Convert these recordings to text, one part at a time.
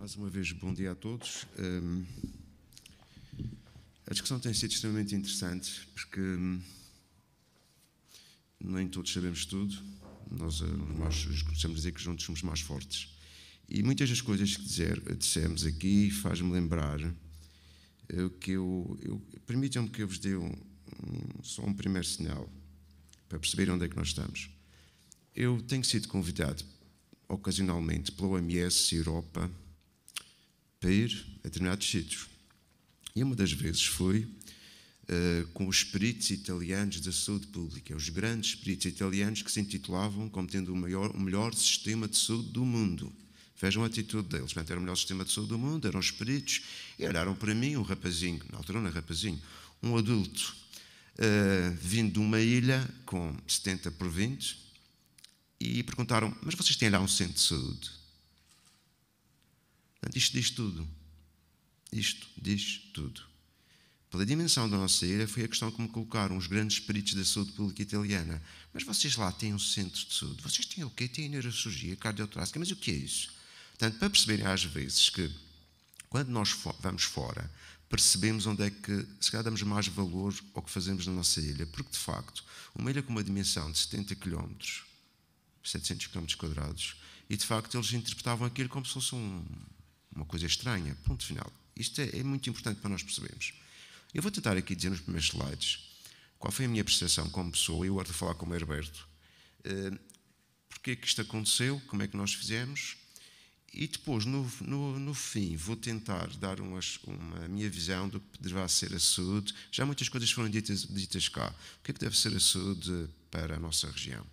mais uma vez, bom dia a todos. Um, a discussão tem sido extremamente interessante porque um, nem todos sabemos tudo. Nós, nós eh, a dizer que juntos somos mais fortes. E muitas das coisas que dizer, dissemos aqui faz-me lembrar uh, que eu. eu Permitam-me que eu vos dê um, só um primeiro sinal para perceber onde é que nós estamos. Eu tenho sido convidado ocasionalmente pela OMS Europa para ir a determinados sítios. E uma das vezes foi uh, com os espíritos italianos da saúde pública, os grandes espíritos italianos que se intitulavam como tendo o, maior, o melhor sistema de saúde do mundo. Vejam a atitude deles. Portanto, era o melhor sistema de saúde do mundo, eram espíritos e olharam para mim, um rapazinho, na altura não era rapazinho, um adulto, uh, vindo de uma ilha com 70 provintes, e perguntaram: Mas vocês têm lá um centro de saúde? Portanto, isto diz tudo. Isto diz tudo. Pela dimensão da nossa ilha, foi a questão que me colocaram os grandes peritos da saúde pública italiana. Mas vocês lá têm um centro de saúde, vocês têm o quê? Têm neurocirurgia, cardiotorácica, mas o que é isso? Portanto, para perceberem às vezes que, quando nós vamos fora, percebemos onde é que, se calhar, damos mais valor ao que fazemos na nossa ilha, porque, de facto, uma ilha com uma dimensão de 70 km, 700 km quadrados, e, de facto, eles interpretavam aquilo como se fosse um, uma coisa estranha. Ponto final. Isto é, é muito importante para nós percebermos. Eu vou tentar aqui dizer nos primeiros slides qual foi a minha percepção como pessoa, eu hora de falar com o Herberto, eh, porque é que isto aconteceu, como é que nós fizemos, e depois, no, no, no fim, vou tentar dar umas, uma minha visão do que deverá ser a saúde. Já muitas coisas foram ditas, ditas cá. O que é que deve ser a saúde para a nossa região?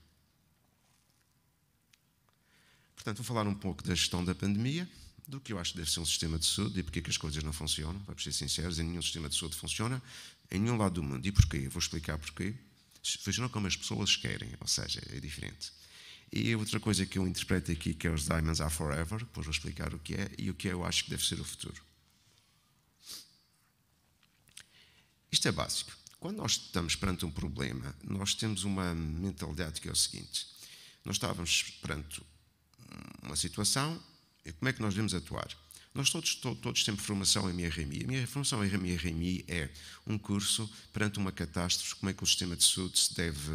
Portanto, vou falar um pouco da gestão da pandemia do que eu acho que deve ser um sistema de saúde e porque é que as coisas não funcionam. Vamos ser sinceros, em nenhum sistema de saúde funciona, em nenhum lado do mundo. E porquê? Vou explicar porquê. Funcionam como as pessoas querem, ou seja, é diferente. E outra coisa que eu interpreto aqui, que é os Diamonds Are Forever, depois vou explicar o que é e o que eu acho que deve ser o futuro. Isto é básico. Quando nós estamos perante um problema, nós temos uma mentalidade que é o seguinte: nós estávamos perante uma situação como é que nós devemos atuar? Nós todos, todos temos formação em RMI. A minha formação em RMI é um curso perante uma catástrofe, como é que o sistema de saúde se deve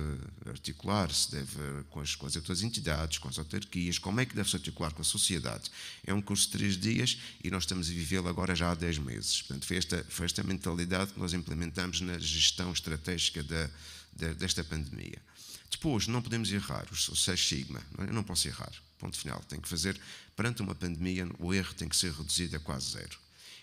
articular, se deve com as, com as outras entidades, com as autarquias, como é que deve se articular com a sociedade. É um curso de três dias e nós estamos a vivê-lo agora já há dez meses. Portanto, foi esta, foi esta mentalidade que nós implementamos na gestão estratégica da, da, desta pandemia. Depois, não podemos errar, o os seis sigma, não, é? eu não posso errar, ponto final. Tem que fazer, perante uma pandemia, o erro tem que ser reduzido a quase zero.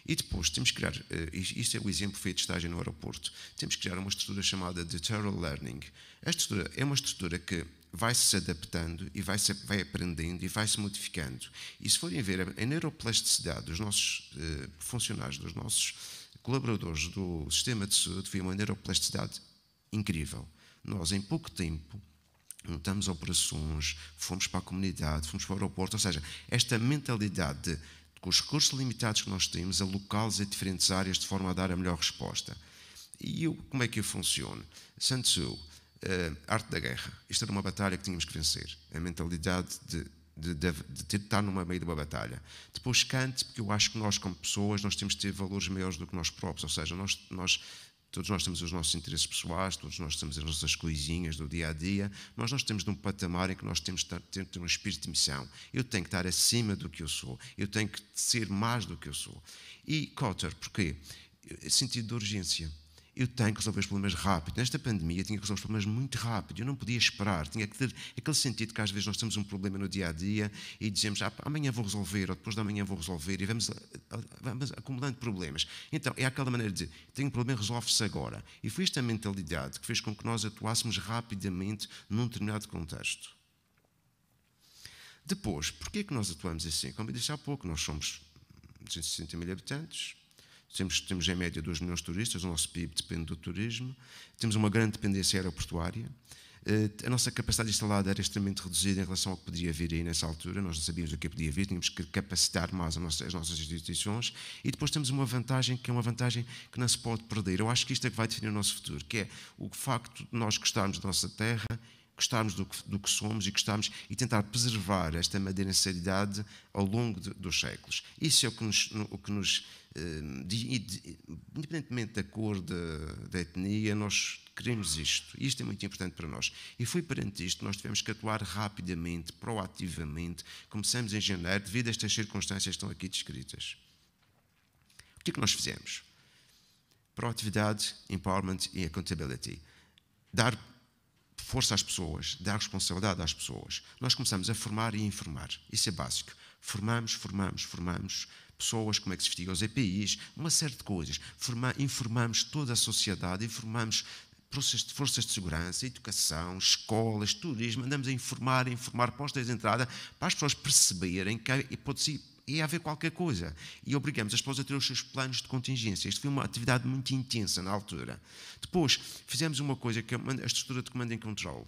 E depois temos que criar, eh, isto é o exemplo feito de estágio no aeroporto, temos que criar uma estrutura chamada Deterral Learning. A estrutura é uma estrutura que vai se adaptando e vai, -se, vai aprendendo e vai se modificando. E se forem ver a neuroplasticidade dos nossos eh, funcionários, dos nossos colaboradores do sistema de saúde, foi uma neuroplasticidade incrível. Nós, em pouco tempo, montamos operações, fomos para a comunidade, fomos para o aeroporto, ou seja, esta mentalidade de, com os recursos limitados que nós temos, alocá-los a diferentes áreas de forma a dar a melhor resposta. E eu, como é que eu funciono? Sun Tzu, uh, eh, Arte da Guerra. Isto era uma batalha que tínhamos que vencer. A mentalidade de de, de, de, ter de estar no meio de uma batalha. Depois cante porque eu acho que nós, como pessoas, nós temos de ter valores maiores do que nós próprios, ou seja, nós, nós Todos nós temos os nossos interesses pessoais, todos nós temos as nossas coisinhas do dia a dia, mas nós temos num patamar em que nós temos de ter um espírito de missão. Eu tenho que estar acima do que eu sou, eu tenho que ser mais do que eu sou. E Cotter, porquê? Sentido de urgência eu tenho que resolver os problemas rápido. Nesta pandemia, tinha que resolver os problemas muito rápido. Eu não podia esperar. Tinha que ter aquele sentido que às vezes nós temos um problema no dia a dia e dizemos ah, amanhã vou resolver, ou depois da manhã vou resolver, e vamos, vamos acumulando problemas. Então, é aquela maneira de tenho um problema, resolve-se agora. E foi esta mentalidade que fez com que nós atuássemos rapidamente num determinado contexto. Depois, porquê é que nós atuamos assim? Como eu disse há pouco, nós somos 260 mil habitantes, temos, temos em média 2 milhões de turistas, o nosso PIB depende do turismo, temos uma grande dependência aeroportuária, eh, a nossa capacidade instalada era extremamente reduzida em relação ao que podia vir aí nessa altura, nós não sabíamos o que podia vir, tínhamos que capacitar mais as nossas instituições e depois temos uma vantagem que é uma vantagem que não se pode perder. Eu acho que isto é que vai definir o nosso futuro, que é o facto de nós gostarmos da nossa terra gostarmos do que, do que somos e gostarmos e tentar preservar esta madeira seriedade ao longo de, dos séculos. Isso é o que nos, o que nos eh, independentemente da cor, da, da, etnia, nós queremos isto. Isto é muito importante para nós. E foi perante isto que nós tivemos que atuar rapidamente, proativamente. Começamos em janeiro, devido a estas circunstâncias que estão aqui descritas. O que é que nós fizemos? Proatividade, empowerment e accountability. Dar força às pessoas, dar responsabilidade às pessoas. Nós começamos a formar e informar. Isso é básico. Formamos, formamos, formamos pessoas, como é que se investigam os EPIs, uma série de coisas. Forma, informamos toda a sociedade, informamos forças de segurança, educação, escolas, turismo, andamos a informar, informar postas de entrada para as pessoas perceberem que pode, ia haver qualquer coisa. E obrigamos a esposa a ter os seus planos de contingência. Isto foi uma atividade muito intensa na altura. Depois, fizemos uma coisa que é a estrutura de comando e controle.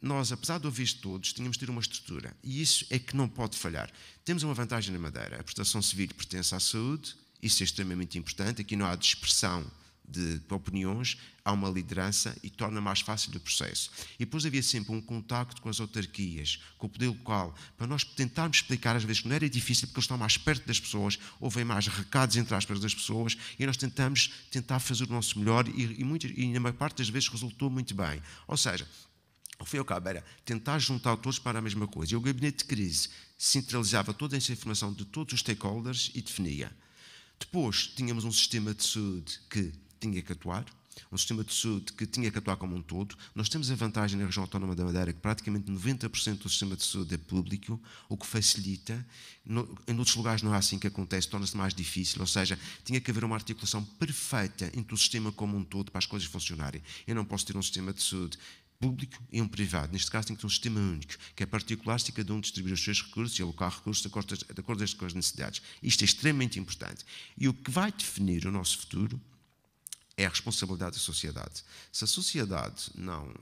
Nós, apesar de ouvir todos, tínhamos de ter uma estrutura. E isso é que não pode falhar. Temos uma vantagem na Madeira. A proteção civil pertence à saúde. Isso é extremamente importante. Aqui não há dispersão de opiniões, há uma liderança e torna mais fácil o processo. E depois havia sempre um contacto com as autarquias, com o poder local, para nós tentarmos explicar, às vezes que não era difícil, porque eles estão mais perto das pessoas, ouvem mais recados, entre aspas, das pessoas, e nós tentamos tentar fazer o nosso melhor e, e, e na maior parte das vezes resultou muito bem. Ou seja, o fim ao cabo era tentar juntar todos para a mesma coisa. E o gabinete de crise centralizava toda essa informação de todos os stakeholders e definia. Depois, tínhamos um sistema de saúde que tinha que atuar, um sistema de saúde que tinha que atuar como um todo. Nós temos a vantagem na região autónoma da Madeira que praticamente 90% do sistema de saúde é público, o que facilita. No, em outros lugares não é assim que acontece, torna-se mais difícil. Ou seja, tinha que haver uma articulação perfeita entre o sistema como um todo para as coisas funcionarem. Eu não posso ter um sistema de saúde público e um privado. Neste caso, tem que ter um sistema único, que é particular se cada um distribuir os seus recursos e alocar recursos de acordo, de acordo com as necessidades. Isto é extremamente importante. E o que vai definir o nosso futuro é a responsabilidade da sociedade. Se a sociedade não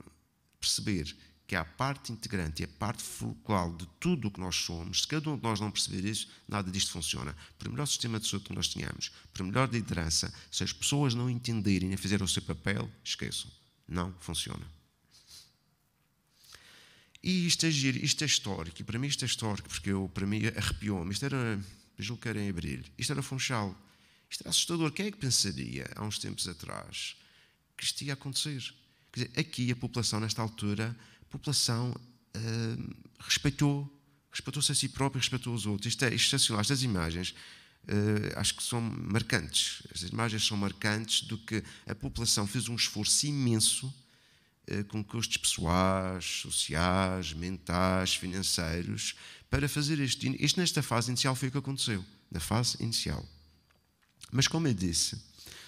perceber que é a parte integrante e a parte focal de tudo o que nós somos, se cada um de nós não perceber isso, nada disto funciona. Para o melhor sistema de saúde que nós tenhamos, a melhor liderança, se as pessoas não entenderem nem fizerem o seu papel, esqueçam. Não funciona. E isto é giro, isto é histórico, e para mim isto é histórico, porque eu, para mim arrepiou-me. Isto era, julgo que era em abril, isto era Funchal. Isto é assustador. Quem é que pensaria, há uns tempos atrás, que isto ia acontecer? Quer dizer, aqui a população, nesta altura, a população hum, respeitou, respeitou-se a si própria, respeitou os outros. Isto é excepcional. É assim, estas imagens Uh, acho que são marcantes. Estas imagens são marcantes do que a população fez um esforço imenso hum, com custos pessoais, sociais, mentais, financeiros, para fazer e Isto nesta fase inicial foi o que aconteceu, na fase inicial. Mas, como eu disse,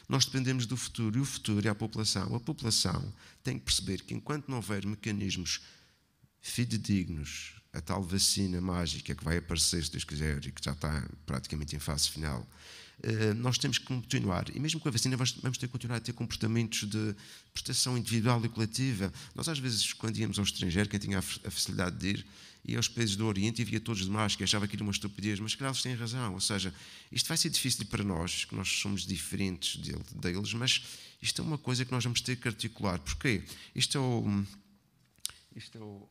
nós dependemos do futuro e o futuro é a população. A população tem que perceber que enquanto não houver mecanismos fidedignos, a tal vacina mágica que vai aparecer, se Deus quiser, e que já está praticamente em fase final, eh, nós temos que continuar. E mesmo com a vacina, vamos ter que continuar a ter comportamentos de proteção individual e coletiva. Nós, às vezes, quando íamos ao estrangeiro, quem tinha a facilidade de ir, e aos países do Oriente e via todos de que achava aquilo uma estupidez, mas que eles têm razão. Ou seja, isto vai ser difícil para nós, que nós somos diferentes deles, mas isto é uma coisa que nós vamos ter que articular. Porquê? Isto é o. Isto é o.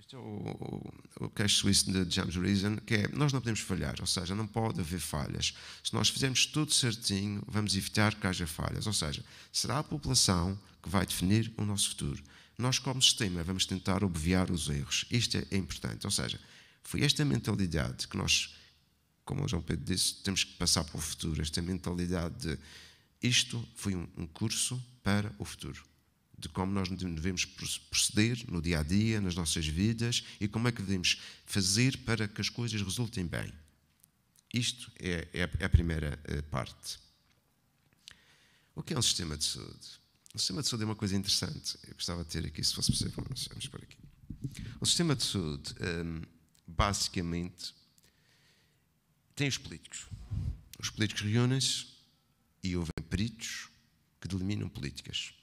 Isto é o, o queixo suíço de James Reason, que é nós não podemos falhar, ou seja, não pode haver falhas. Se nós fizermos tudo certinho, vamos evitar que haja falhas. Ou seja, será a população que vai definir o nosso futuro. Nós, como sistema, vamos tentar obviar os erros. Isto é importante. Ou seja, foi esta mentalidade que nós, como o João Pedro disse, temos que passar para o futuro. Esta mentalidade de isto foi um curso para o futuro de como nós devemos proceder no dia a dia, nas nossas vidas e como é que devemos fazer para que as coisas resultem bem. Isto é, é a é primeira eh, parte. O que é um sistema de saúde? O sistema de saúde é uma coisa interessante. Eu gostava de ter aqui, se fosse possível, mas vamos por aqui. O sistema de saúde, hum, basicamente, tem os políticos. Os políticos reúnem-se e ouvem peritos que delimitam políticas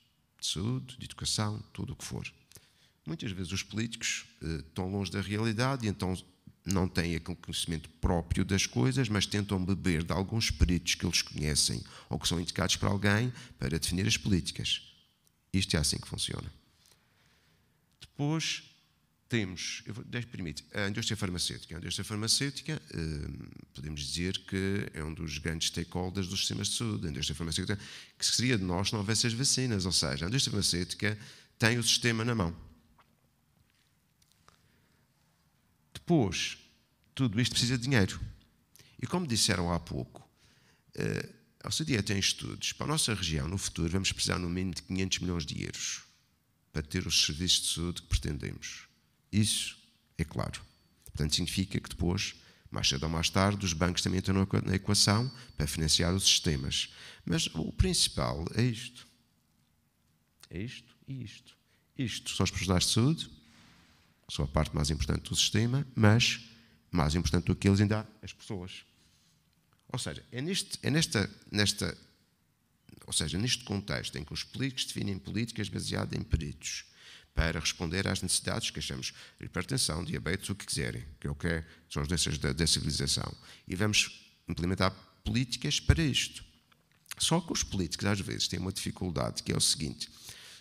de saúde, de educação, tudo o que for. Muitas vezes os políticos eh, estão longe da realidade e então não têm aquele conhecimento próprio das coisas, mas tentam beber de alguns espíritos que eles conhecem ou que são indicados para alguém para definir as políticas. Isto é assim que funciona. Depois temos, permite, a indústria farmacêutica. A indústria farmacêutica, hum, podemos dizer que é um dos grandes stakeholders dos sistemas de saúde. A indústria farmacêutica, que seria de nós se não houvesse as vacinas. Ou seja, a indústria farmacêutica tem o sistema na mão Pois, tudo isto precisa de dinheiro. E como disseram há pouco, eh, a OCDE tem estudos. Para a nossa região, no futuro, vamos precisar no mínimo de 500 milhões de euros para ter os serviços de saúde que pretendemos. Isso é claro. Portanto, significa que depois, mais cedo ou mais tarde, os bancos também entram na equação para financiar os sistemas. Mas o principal é isto. É isto e isto. Isto são os profissionais de saúde, que são a parte mais importante do sistema, mas mais importante do que eles ainda há as pessoas. Ou seja, é, neste, é nesta, nesta, ou seja, neste contexto em que os políticos definem políticas baseadas em peritos para responder às necessidades que achamos hipertensão, diabetes, o que quiserem, que é o que é, são as doenças da, da civilização. E vamos implementar políticas para isto. Só que os políticos às vezes têm uma dificuldade que é o seguinte: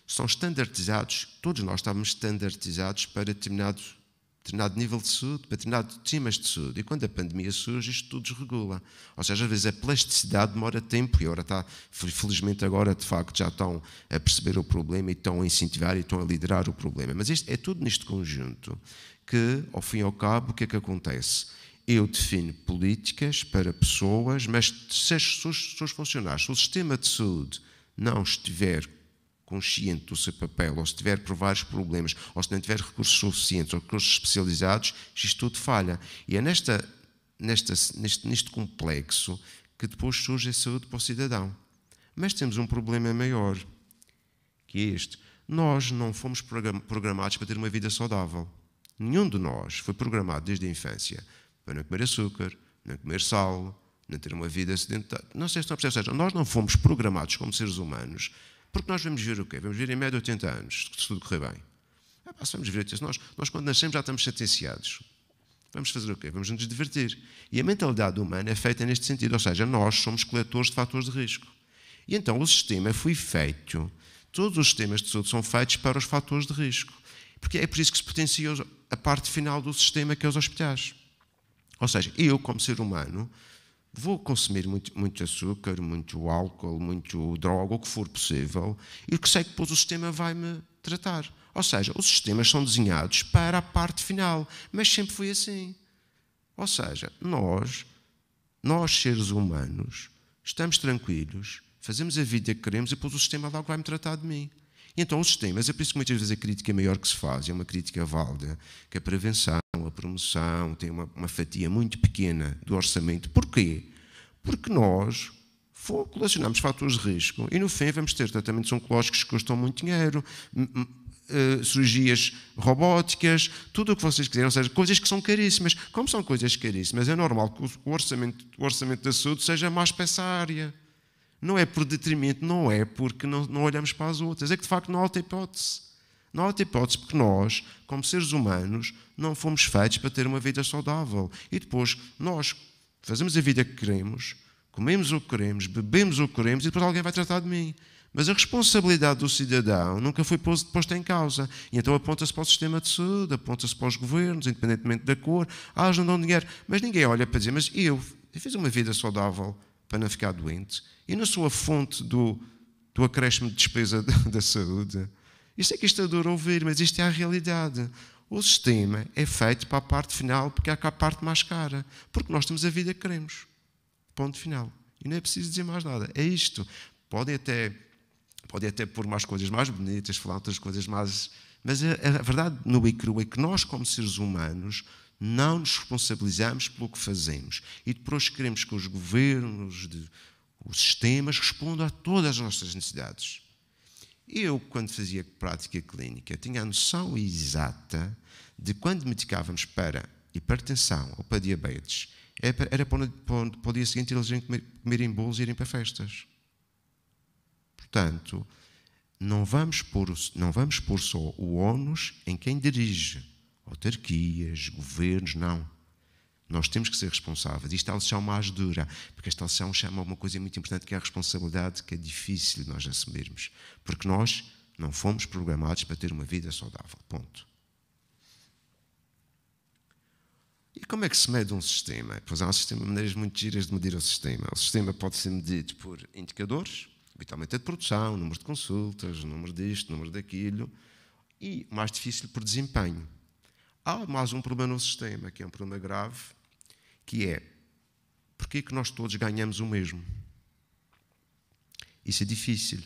são estandartizados, todos nós estávamos estandartizados para determinado, determinado nível de saúde, para determinado temas de saúde. E quando a pandemia surge, isto tudo desregula. Ou seja, às vezes a plasticidade demora tempo e agora está, felizmente agora de facto já estão a perceber o problema e estão a incentivar e estão a liderar o problema. Mas isto, é tudo neste conjunto que, ao fim e ao cabo, o que é que acontece? eu defino políticas para pessoas, mas se, as, se os funcionários, se o sistema de saúde não estiver consciente do seu papel, ou se tiver por vários problemas, ou se não tiver recursos suficientes ou recursos especializados, isto tudo falha. E é nesta, nesta, neste, neste complexo que depois surge a saúde para o cidadão. Mas temos um problema maior, que é este. Nós não fomos programados para ter uma vida saudável. Nenhum de nós foi programado desde a infância para não comer açúcar, não comer sal, não ter uma vida sedentária. Não sei se estão a perceber. Ou seja, nós não fomos programados como seres humanos porque nós vamos ver o quê? Vamos ver em média 80 anos, se tudo correr bem. Ah, pá, vamos ver, nós, nós quando nascemos já estamos sentenciados. Vamos fazer o quê? Vamos nos divertir. E a mentalidade humana é feita neste sentido, ou seja, nós somos coletores de fatores de risco. E então o sistema foi feito, todos os sistemas de saúde são feitos para os fatores de risco. Porque é por isso que se potencia a parte final do sistema, que é os hospitais. Ou seja, eu, como ser humano, vou consumir muito, muito açúcar, muito álcool, muito droga, o que for possível, e que sei que depois o sistema vai-me tratar. Ou seja, os sistemas são desenhados para a parte final, mas sempre foi assim. Ou seja, nós, nós seres humanos, estamos tranquilos, fazemos a vida que queremos e depois o sistema logo vai-me tratar de mim. E então os sistemas, é por isso que muitas vezes a crítica é maior que se faz é uma crítica válida, que é a prevenção, a promoção tem uma, uma fatia muito pequena do orçamento. Porquê? Porque nós, colecionamos fatores de risco e no fim vamos ter tratamentos oncológicos que custam muito dinheiro, eh, cirurgias robóticas, tudo o que vocês quiserem, ou seja, coisas que são caríssimas. Como são coisas caríssimas, é normal que o orçamento, o orçamento da saúde seja mais para essa área. Não é por detrimento, não é porque não, não olhamos para as outras. É que de facto não há outra hipótese. Não há outra hipótese porque nós, como seres humanos, não fomos feitos para ter uma vida saudável. E depois nós fazemos a vida que queremos, comemos o que queremos, bebemos o que queremos e depois alguém vai tratar de mim. Mas a responsabilidade do cidadão nunca foi posta em causa. E então aponta-se para o sistema de saúde, aponta-se para os governos, independentemente da cor. Ah, não dão dinheiro. Mas ninguém olha para dizer, mas eu fiz uma vida saudável para não ficar doente e não sou a fonte do, do acréscimo de despesa da saúde. Isto é que isto adora ouvir, mas isto é a realidade. O sistema é feito para a parte final, porque é a parte mais cara. Porque nós temos a vida que queremos. Ponto final. E não é preciso dizer mais nada. É isto. Podem até, podem até pôr mais coisas mais bonitas, falar outras coisas mais. Mas a, a verdade no e crua é que nós, como seres humanos, não nos responsabilizamos pelo que fazemos. E depois queremos que os governos, de, os sistemas respondam a todas as nossas necessidades. Eu, quando fazia prática clínica, tinha a noção exata de quando medicávamos para hipertensão ou para diabetes, era para, para, o dia seguinte eles irem comer, comerem bolos e irem para festas. Portanto, não vamos pôr, não vamos pôr só o ónus em quem dirige, autarquias, governos, não. Nós temos que ser responsáveis. Isto é uma lição mais dura, porque esta lição chama uma coisa muito importante que é a responsabilidade, que é difícil nós assumirmos. Porque nós não fomos programados para ter uma vida saudável. Ponto. E como é que se mede um sistema? Pois há um sistema, maneiras muito giras de medir o sistema. O sistema pode ser medido por indicadores, habitualmente é de produção, número de consultas, número disto, número daquilo, e mais difícil por desempenho. Há mais um problema no sistema, que é um problema grave, que é porque que nós todos ganhamos o mesmo? Isso é difícil,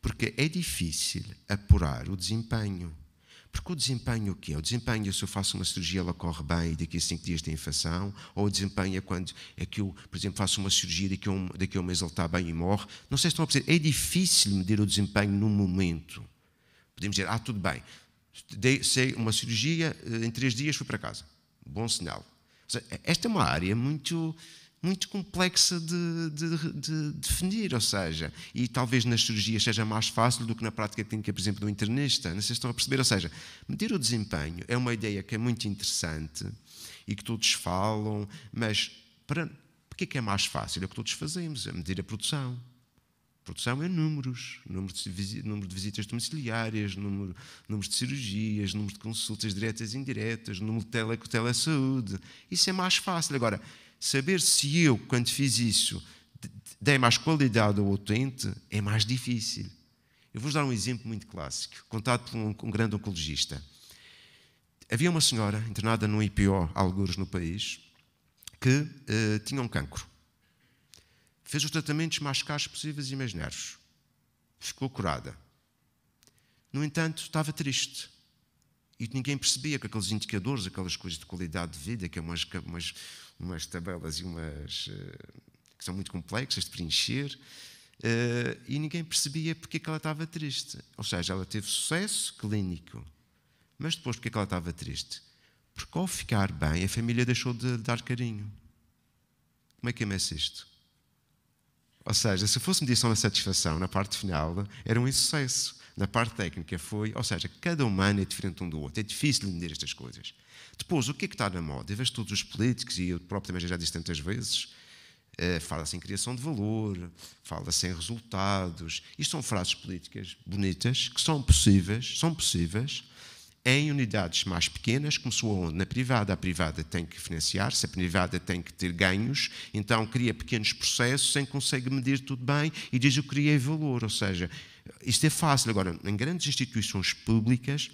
porque é difícil apurar o desempenho. Porque o desempenho o que é? O desempenho se eu faço uma cirurgia ela corre bem e daqui a cinco dias tem infecção, ou o desempenho é quando é que eu, por exemplo, faço uma cirurgia daqui um, daqui a um mês ele está bem e morre. Não sei se estão a perceber, é difícil medir o desempenho no momento. Podemos dizer, ah, tudo bem, dei, sei uma cirurgia, eh, em três dias fui para casa. Bom sinal. Esta é uma área muito, muito complexa de, de, de, definir, ou seja, e talvez nas cirurgias seja mais fácil do que na prática clínica, por exemplo, do internista. Não sei se estão a perceber, ou seja, medir o desempenho é uma ideia que é muito interessante e que todos falam, mas para, que é mais fácil? É o que todos fazemos, é medir a produção Produção é números, número de, número de visitas domiciliárias, número, número de cirurgias, número de consultas diretas e indiretas, número de tele, telesaúde. Isso é mais fácil. Agora, saber se eu, quando fiz isso, dei mais qualidade ao utente, é mais difícil. Eu vou dar um exemplo muito clássico, contado por um, um grande oncologista. Havia uma senhora internada num IPO, alguns no país, que uh, tinha um cancro fez os tratamentos mais caros possíveis e mais nervos. Ficou curada. No entanto, estava triste. E ninguém percebia que aqueles indicadores, aquelas coisas de qualidade de vida, que é umas, umas, umas tabelas e umas. Eh, que são muito complexas de preencher, eh, e ninguém percebia porque é que ela estava triste. Ou seja, ela teve sucesso clínico, mas depois porque é que ela estava triste? Porque ao ficar bem, a família deixou de dar carinho. Como é que é isto? Ou seja, se fosse medição da satisfação, na parte final, era um insucesso. Na parte técnica foi, ou seja, cada humano é diferente um do outro. É difícil medir estas coisas. Depois, o que é que está na moda? Eu vejo todos os políticos, e eu próprio também já disse tantas vezes, eh, fala-se em criação de valor, fala-se em resultados. Isto são frases políticas bonitas que são possíveis, são possíveis, em unidades mais pequenas, começou onde? Na privada. A privada tem que financiar-se, a privada tem que ter ganhos, então cria pequenos processos sem consegue medir tudo bem e diz eu criei valor, ou seja, isto é fácil. Agora, em grandes instituições públicas,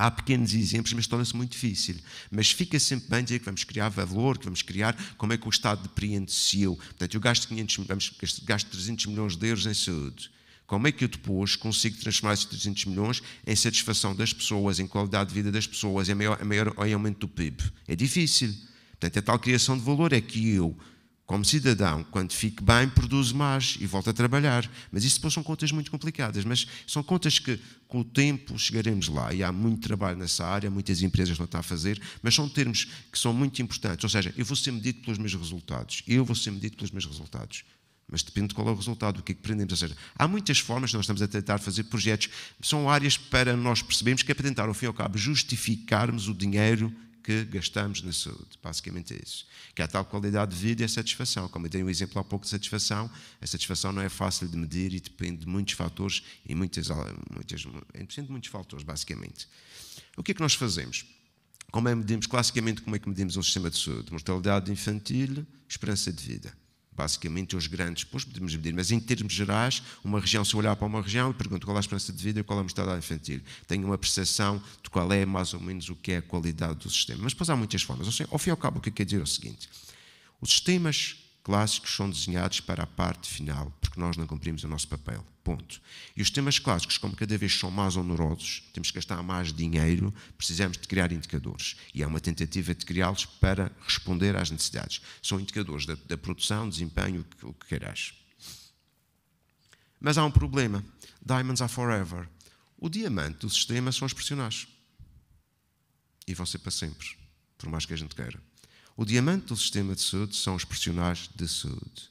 Há pequenos exemplos, mas torna-se muito difícil. Mas fica sempre bem dizer que vamos criar valor, que vamos criar como é que o Estado depreende-se eu. Portanto, eu gasto, 500, vamos, gasto 300 milhões de euros em saúde como é que eu depois consigo transformar esses 300 milhões em satisfação das pessoas, em qualidade de vida das pessoas, em maior, em maior aumento do PIB? É difícil. Portanto, a tal criação de valor é que eu, como cidadão, quando fico bem, produzo mais e volto a trabalhar. Mas isso depois são contas muito complicadas, mas são contas que com o tempo chegaremos lá e há muito trabalho nessa área, muitas empresas lá estão a fazer, mas são termos que são muito importantes. Ou seja, eu vou ser medido pelos meus resultados. Eu vou ser medido pelos meus resultados mas depende de qual é o resultado, o que é que pretendemos. Ou seja, há muitas formas, nós estamos a tentar fazer projetos, são áreas para nós percebermos que é para tentar, ao fim e ao cabo, justificarmos o dinheiro que gastamos na saúde. Basicamente é isso. Que há tal qualidade de vida e a satisfação. Como eu dei um exemplo há pouco de satisfação, a satisfação não é fácil de medir e depende de muitos fatores e muitas, ah, muitas, depende é de muitos fatores, basicamente. O que é que nós fazemos? Como é que medimos, classicamente, como é que medimos um sistema de saúde? Mortalidade infantil, esperança de vida basicamente os grandes, depois podemos medir, mas em termos gerais, uma região, se eu olhar para uma região e pergunto qual é a esperança de vida e qual é a mortalidade infantil, tenho uma percepção de qual é mais ou menos o que é a qualidade do sistema. Mas depois há muitas formas. Ao fim e ao cabo, o que eu quero dizer é o seguinte: os sistemas clássicos são desenhados para a parte final, porque nós não cumprimos o nosso papel. Ponto. E os temas clássicos, como cada vez são mais onerosos, temos que gastar mais dinheiro, precisamos de criar indicadores. E é uma tentativa de criá-los para responder às necessidades. São indicadores da, da produção, desempenho, o que, o que queiras. Mas há um problema. Diamonds are forever. O diamante do sistema são os profissionais. E vão ser para sempre, por mais que a gente queira. O diamante do sistema de saúde são os profissionais de saúde.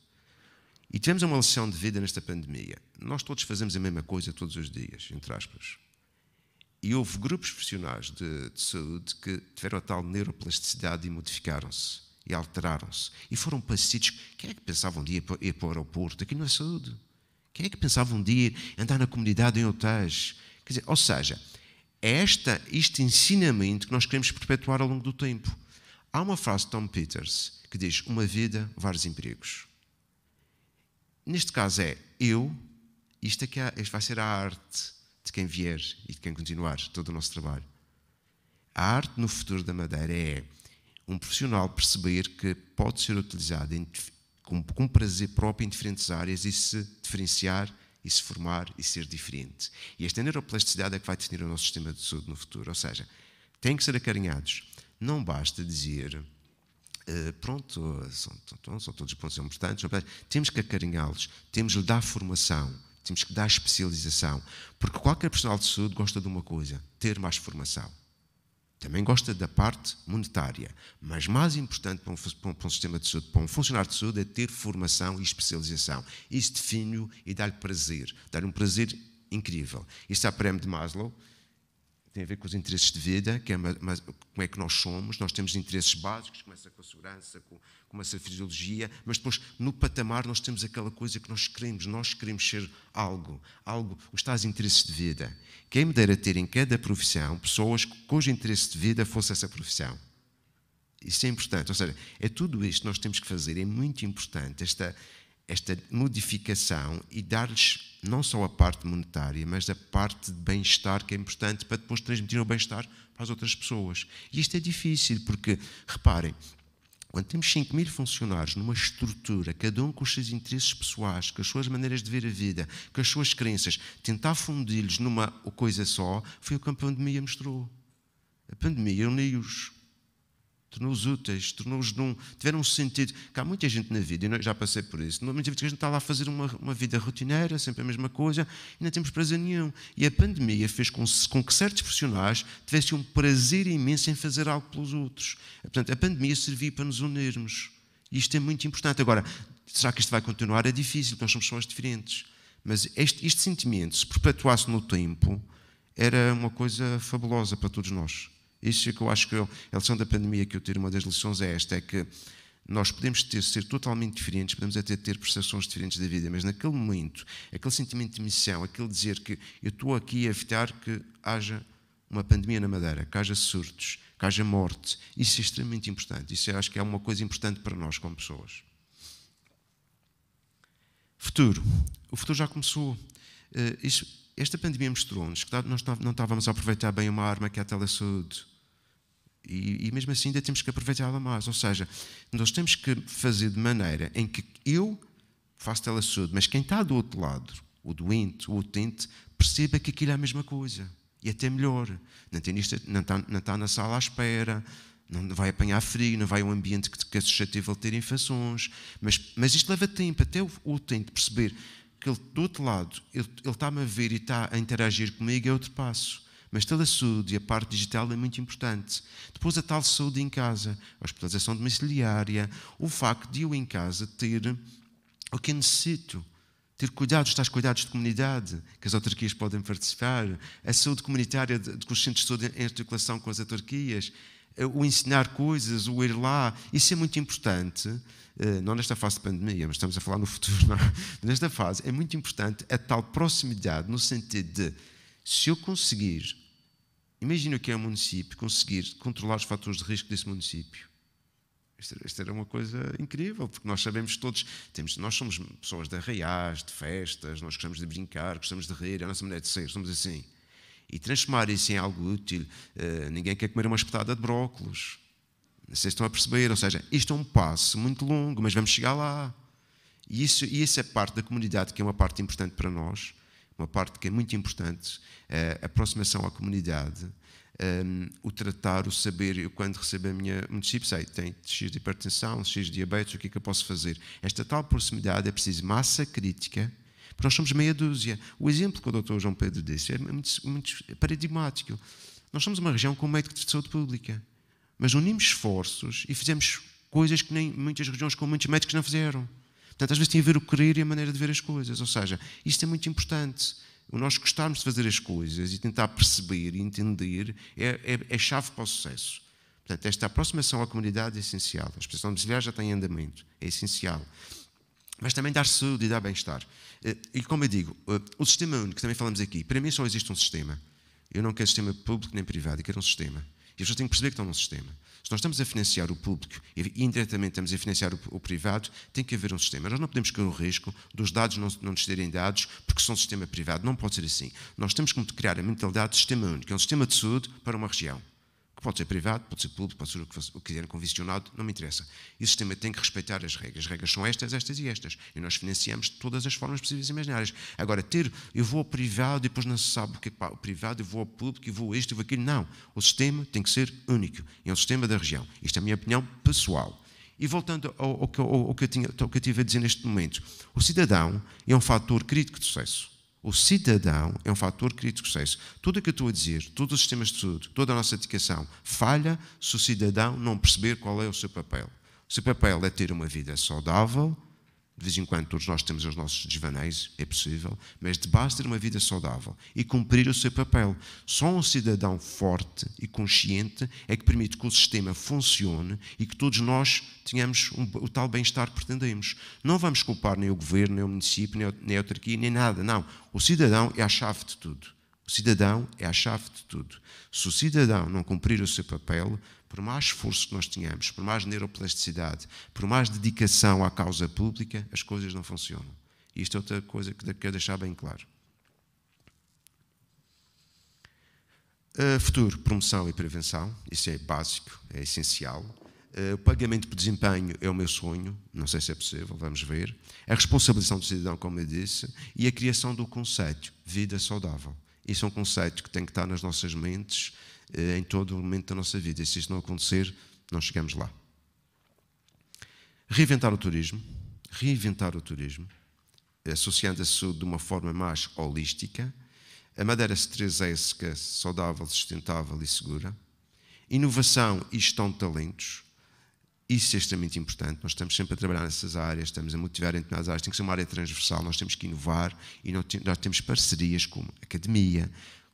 E tivemos uma lição de vida nesta pandemia. Nós todos fazemos a mesma coisa todos os dias, entre aspas. E houve grupos profissionais de, de saúde que tiveram a tal neuroplasticidade e modificaram-se, e alteraram-se. E foram para sítios. Quem é que pensava um dia ir para o aeroporto? Aqui não é saúde. Quem é que pensava um dia andar na comunidade em hotéis? Quer dizer, ou seja, é esta, este ensinamento que nós queremos perpetuar ao longo do tempo. Há uma frase de Tom Peters que diz: Uma vida, vários empregos. Neste caso é eu, isto, é que é, isto vai ser a arte de quem vier e de quem continuar todo o nosso trabalho. A arte no futuro da Madeira é um profissional perceber que pode ser utilizado em, com, com prazer próprio em diferentes áreas e se diferenciar e se formar e ser diferente. E esta neuroplasticidade é que vai definir o nosso sistema de saúde no futuro. Ou seja, têm que ser acarinhados não basta dizer. Uh, pronto, são, são, os todos pontos importantes, Temos que acarinhá-los, temos que dar formação, temos que dar especialização. Porque qualquer profissional de saúde gosta de uma coisa: ter mais formação. Também gosta da parte monetária. Mas mais importante para um, para um, para um sistema de saúde, para um funcionário de saúde, é ter formação e especialização. Isso define-o e dá-lhe prazer. Dá-lhe um prazer incrível. Isso é a prémio de Maslow tem a ver com os interesses de vida, que é uma, uma, como é que nós somos, nós temos interesses básicos, começa com a segurança, com, com a fisiologia, mas depois no patamar nós temos aquela coisa que nós queremos, nós queremos ser algo, algo, os tais interesses de vida. Quem me dera ter em cada profissão pessoas cujo interesse de vida fosse essa profissão. Isso é importante, ou seja, é tudo isto que nós temos que fazer, é muito importante esta, esta modificação e dar-lhes não só a parte monetária, mas a parte de bem-estar que é importante para depois transmitir o bem-estar para as outras pessoas. E isto é difícil, porque, reparem, quando temos 5 mil funcionários numa estrutura, cada um com os seus interesses pessoais, com as suas maneiras de ver a vida, com as suas crenças, tentar fundi-los numa coisa só, foi o que a pandemia mostrou. A pandemia uniu-os tornou-os úteis, tornou-os num, tiveram um sentido. Que há muita gente na vida, e eu já passei por isso, muita gente gente está lá a fazer uma, uma vida rotineira, sempre a mesma coisa, e não temos prazer nenhum. E a pandemia fez com, com que certos profissionais tivessem um prazer imenso em fazer algo pelos outros. Portanto, a pandemia serviu para nos unirmos. E isto é muito importante. Agora, será que isto vai continuar? É difícil, porque nós somos pessoas diferentes. Mas este, este sentimento, se perpetuasse no tempo, era uma coisa fabulosa para todos nós. Isso é que eu acho que eu, é a lição da pandemia que eu tiro, uma das lições é esta, é que nós podemos ter, ser totalmente diferentes, podemos até ter percepções diferentes da vida, mas naquele momento, aquele sentimento de missão, aquele dizer que eu estou aqui a evitar que haja uma pandemia na Madeira, que haja surtos, que haja morte, isso é extremamente importante. Isso acho que é uma coisa importante para nós como pessoas. Futuro. O futuro já começou. Uh, isso, esta pandemia mostrou-nos que nós tá, não estávamos a aproveitar bem uma arma que é a telesaúde. E, e mesmo assim ainda temos que aproveitá-la mais. Ou seja, nós temos que fazer de maneira em que eu faço telesaúde, mas quem está do outro lado, o doente, o utente, perceba que aquilo é a mesma coisa. E até melhor. Não, tem isto, não, está, não está na sala à espera, não vai apanhar frio, não vai a um ambiente que, que é suscetível de ter infecções. Mas, mas isto leva tempo até o, o utente perceber que ele, do outro lado, ele, ele está-me a ver e está a interagir comigo, é outro passo. Mas toda a saúde e a parte digital é muito importante. Depois, a tal saúde em casa, a hospitalização domiciliária, o facto de eu em casa ter o que necessito, ter cuidados, tais cuidados de comunidade, que as autarquias podem participar, a saúde comunitária de, de, os centros de saúde em articulação com as autarquias eh, o ensinar coisas, o ir lá, isso é muito importante, eh, não nesta fase de pandemia, mas estamos a falar no futuro, não? É? nesta fase, é muito importante a tal proximidade, no sentido de, se eu conseguir, imagina que é um município, conseguir controlar os fatores de risco desse município, isto era uma coisa incrível, porque nós sabemos todos, temos, nós somos pessoas de arraiais, de festas, nós gostamos de brincar, gostamos de rir, é a nossa maneira de ser, somos assim e transformar isso em algo útil. Uh, ninguém quer comer uma espetada de brócolos. Vocês estão a perceber? Ou seja, isto é um passo muito longo, mas vamos chegar lá. E isso, e é parte da comunidade que é uma parte importante para nós, uma parte que é muito importante, eh, a aproximação à comunidade, um, eh, o tratar, o saber. Eu, quando recebo a minha, município sei, tem X de hipertensão, X de diabetes, o que é que eu posso fazer? Esta tal proximidade é preciso massa crítica porque nós somos meia dúzia. O exemplo que o Dr. João Pedro disse é muito, muito paradigmático. Nós somos uma região com médico de saúde pública, mas unimos esforços e fizemos coisas que nem muitas regiões com muitos médicos não fizeram. Portanto, às vezes tem a ver o querer e a maneira de ver as coisas. Ou seja, isto é muito importante. O nós gostarmos de fazer as coisas e tentar perceber e entender é, é, é chave para o sucesso. Portanto, esta aproximação à comunidade é essencial. A expressão domiciliar já está em andamento, é essencial. Mas também dar saúde e dar bem-estar. Eh, e como eu digo, eh, o sistema único, também falamos aqui, para mim só existe um sistema. Eu não quero sistema público nem privado, eu quero um sistema. E as pessoas têm que perceber que estão num sistema. Se nós estamos a financiar o público e indiretamente estamos a financiar o, o privado, tem que haver um sistema. Nós não podemos correr o risco dos dados não, não nos terem dados porque são um sistema privado. Não pode ser assim. Nós temos que criar a mentalidade de sistema único, que é um sistema de saúde para uma região que pode ser privado, pode ser público, pode ser o que, o que quiser, convencionado, não me interessa. E o sistema tem que respeitar as regras. As regras são estas, estas e estas. E nós financiamos de todas as formas possíveis e imaginárias. Agora, ter, eu vou ao privado e depois não se sabe o que é o privado, eu vou ao público, eu vou a este, eu vou a aquilo. Não. O sistema tem que ser único. É um sistema da região. Isto é a minha opinião pessoal. E voltando ao, ao, ao, ao que eu tinha, ao que eu tive a dizer neste momento, o cidadão é um fator crítico de sucesso. O cidadão é um fator crítico sei-se Tudo o que eu estou a dizer, todos os sistemas de saúde, toda a nossa educação, falha se o cidadão não perceber qual é o seu papel. O seu papel é ter uma vida saudável, de vez em quando todos nós temos os nossos desvaneios, é possível, mas de base ter uma vida saudável e cumprir o seu papel. Só um cidadão forte e consciente é que permite que o sistema funcione e que todos nós tenhamos um, o tal bem-estar que pretendemos. Não vamos culpar nem o governo, nem o município, nem a, nem a autarquia, nem nada, não. O cidadão é a chave de tudo. O cidadão é a chave de tudo. Se o cidadão não cumprir o seu papel, por mais esforço que nós tenhamos, por mais neuroplasticidade, por mais dedicação à causa pública, as coisas não funcionam. E isto é outra coisa que quero deixar bem claro. Uh, futuro, promoção e prevenção, isso é básico, é essencial. Eh, o pagamento por desempenho é o meu sonho, não sei se é possível, vamos ver. A responsabilização do cidadão, como eu disse, e a criação do conceito vida saudável. Isso é um conceito que tem que estar nas nossas mentes eh, em todo o momento da nossa vida. E se isso não acontecer, não chegamos lá. Reinventar o turismo. Reinventar o turismo, associando-se de uma forma mais holística, a madeira cerezeca é é saudável, sustentável e segura, inovação e gestão de talentos, isso é extremamente importante. Nós estamos sempre a trabalhar nessas áreas, estamos a motivar em determinadas áreas. Tem que ser uma área transversal, nós temos que inovar e nós temos parcerias com academia,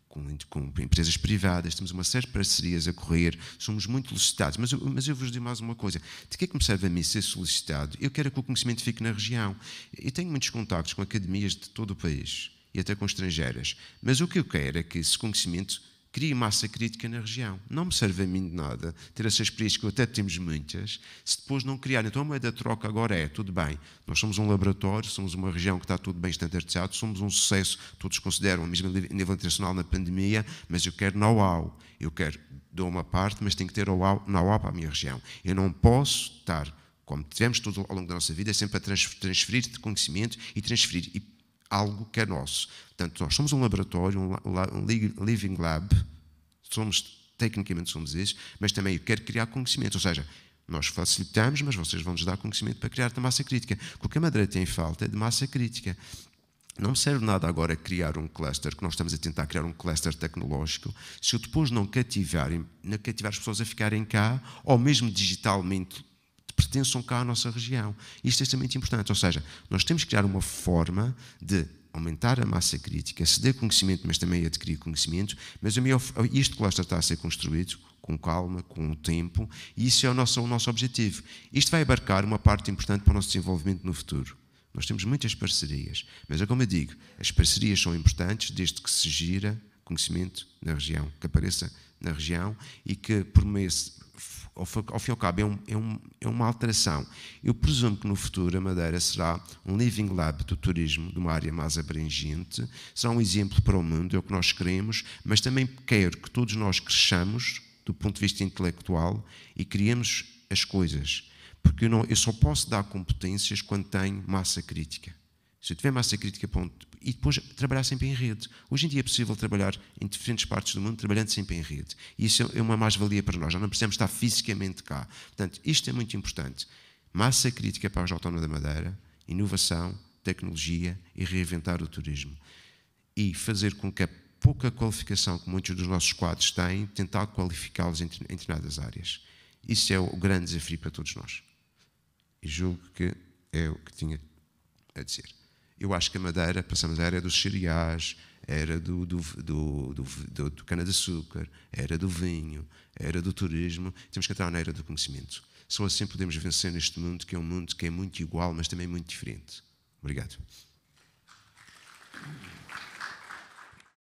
com, com, empresas privadas, temos uma série de parcerias a correr, somos muito solicitados. Mas eu, mas eu vos digo mais uma coisa: de que é que me serve a mim ser solicitado? Eu quero é que o conhecimento fique na região. Eu tenho muitos contactos com academias de todo o país e até com estrangeiras, mas o que eu quero é que esse conhecimento crie massa crítica na região. Não me serve a mim de nada ter essas experiências, que até temos muitas, se depois não criar. Então a moeda de troca agora é, tudo bem, nós somos um laboratório, somos uma região que está tudo bem estandartizado, somos um sucesso, todos consideram, mesmo a nível internacional na pandemia, mas eu quero know-how, eu quero, dou uma parte, mas tenho que ter know-how para a minha região. Eu não posso estar como tivemos tudo ao longo da nossa vida, sempre a transferir de conhecimento e transferir algo que é nosso. Portanto, nós somos um laboratório, um living lab, somos, tecnicamente somos isso, mas também eu quero criar conhecimento, ou seja, nós facilitamos, mas vocês vão nos dar conhecimento para criar a massa crítica. O que a Madeira tem falta é de massa crítica. Não me serve nada agora criar um cluster, que nós estamos a tentar criar um cluster tecnológico, se eu depois não cativar, não cativar as pessoas a ficarem cá, ou mesmo digitalmente pertençam cá à nossa região. Isto é extremamente importante. Ou seja, nós temos que criar uma forma de aumentar a massa crítica, ceder conhecimento, mas também adquirir conhecimento, mas isto que lá está a ser construído, com calma, com o tempo, e isso é o nosso, o nosso objetivo. Isto vai abarcar uma parte importante para o nosso desenvolvimento no futuro. Nós temos muitas parcerias, mas é como eu digo, as parcerias são importantes desde que se gira conhecimento na região, que apareça na região e que promesse, ao fim e ao cabo, é, um, é, um, é, uma alteração. Eu presumo que no futuro a Madeira será um living lab do turismo, de uma área mais abrangente, será um exemplo para o mundo, é o que nós queremos, mas também quero que todos nós cresçamos do ponto de vista intelectual e criemos as coisas. Porque eu, não, eu só posso dar competências quando tenho massa crítica. Se eu tiver massa crítica e depois trabalhar sempre em rede. Hoje em dia é possível trabalhar em diferentes partes do mundo trabalhando sempre em rede. E isso é uma mais-valia para nós, já não precisamos estar fisicamente cá. Portanto, isto é muito importante. Massa crítica para os autónoma da Madeira, inovação, tecnologia e reinventar o turismo. E fazer com que a pouca qualificação que muitos dos nossos quadros têm, tentar qualificá-los em determinadas áreas. Isso é o grande desafio para todos nós. E julgo que é o que tinha a dizer. Eu acho que a madeira, passamos à era dos cereais, era do, do, do, do, do cana-de-açúcar, era do vinho, era do turismo. Temos que entrar na era do conhecimento. Só assim podemos vencer neste mundo, que é um mundo que é muito igual, mas também muito diferente. Obrigado.